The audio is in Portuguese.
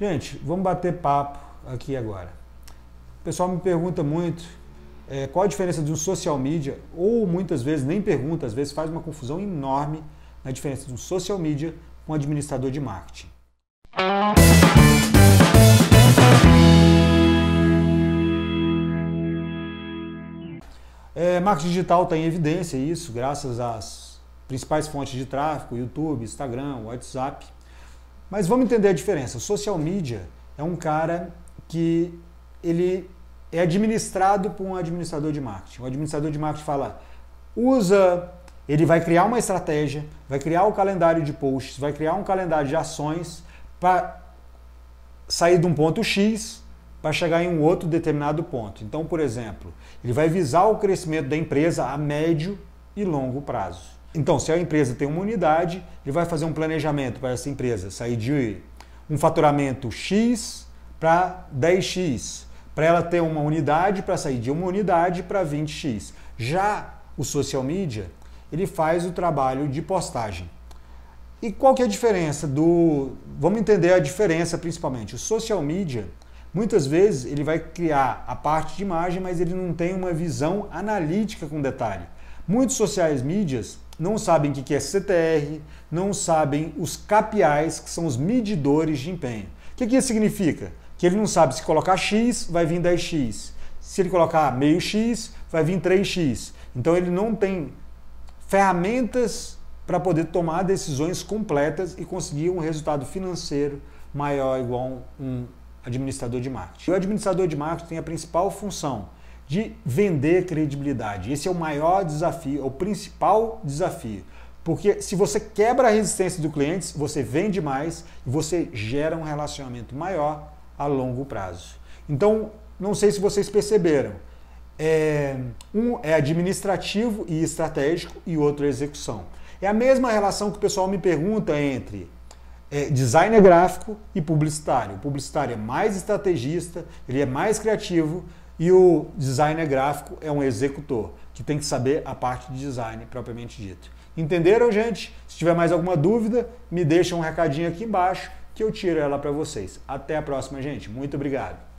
Gente, vamos bater papo aqui agora. O pessoal me pergunta muito é, qual a diferença de um social media, ou muitas vezes nem pergunta, às vezes faz uma confusão enorme na diferença de um social media com um administrador de marketing. É, marketing digital está em evidência isso, graças às principais fontes de tráfego, YouTube, Instagram, WhatsApp. Mas vamos entender a diferença. O social media é um cara que ele é administrado por um administrador de marketing. O administrador de marketing fala, usa, ele vai criar uma estratégia, vai criar o um calendário de posts, vai criar um calendário de ações para sair de um ponto X para chegar em um outro determinado ponto. Então, por exemplo, ele vai visar o crescimento da empresa a médio e longo prazo. Então, se a empresa tem uma unidade, ele vai fazer um planejamento para essa empresa sair de um faturamento X para 10X, para ela ter uma unidade para sair de uma unidade para 20X. Já o social media, ele faz o trabalho de postagem. E qual que é a diferença do... Vamos entender a diferença principalmente. O social media, muitas vezes, ele vai criar a parte de imagem, mas ele não tem uma visão analítica com detalhe. Muitos sociais mídias não sabem o que é CTR, não sabem os KPIs, que são os medidores de empenho. O que, que isso significa? Que ele não sabe se colocar X, vai vir 10X. Se ele colocar meio X, vai vir 3X. Então ele não tem ferramentas para poder tomar decisões completas e conseguir um resultado financeiro maior igual um administrador de marketing. E o administrador de marketing tem a principal função de vender credibilidade. Esse é o maior desafio, é o principal desafio. Porque se você quebra a resistência do cliente, você vende mais e você gera um relacionamento maior a longo prazo. Então, não sei se vocês perceberam, é, um é administrativo e estratégico e outro é execução. É a mesma relação que o pessoal me pergunta entre é, designer gráfico e publicitário. O publicitário é mais estrategista, ele é mais criativo e o designer gráfico é um executor, que tem que saber a parte de design propriamente dito. Entenderam, gente? Se tiver mais alguma dúvida, me deixa um recadinho aqui embaixo que eu tiro ela para vocês. Até a próxima, gente. Muito obrigado.